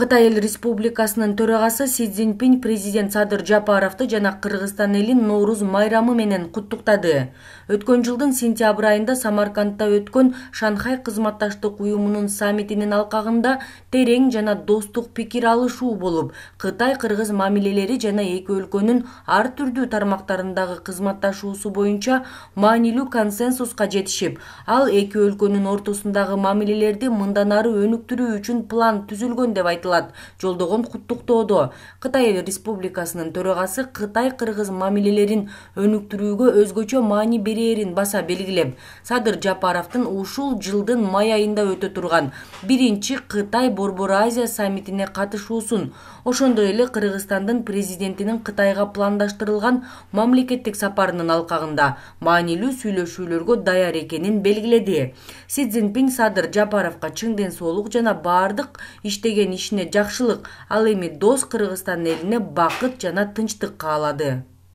кытай эл республикасынын төрагасы си цзиньпин президент садыр жапаровду жана кыргызстан элин нооруз майрамы менен куттуктады өткөн жылдын сентябрь айында самаркандта өткөн шанхай кызматташтык уюмунун саммитинин алкагында терең жана достук пикир алышуу болуп кытай кыргыз мамилелери жана эки өлкөнүн ар түрдүү тармактарындагы кызматташуусу боюнча маанилүү консенсуска жетишип ал эки өлкөнүн ортосундагы мамилелерди мындан ары өнүктүрүү үчүн план түзүлгөн деп айтылат жолдогон куттуктоодо кытай эл республикасынын төрагасы кытай кыргыз мамилелерин өнүктүрүүгө өзгөчө маани берээрин баса белгилеп садыр жапаровдун ушул жылдын май айында өтө турган биринчи кытай борбор азия саммитине катышуусун ошондой эле кыргызстандын президентинин кытайга пландаштырылган мамлекеттик сапарынын алкагында маанилүү сүйлөшүүлөргө даяр экенин белгиледи си цзиньпин садыр жапаровко чың ден соолук жана баардык иштеген иш жакшылык ал эми дос кыргызстан элине бакыт жана тынчтык каалады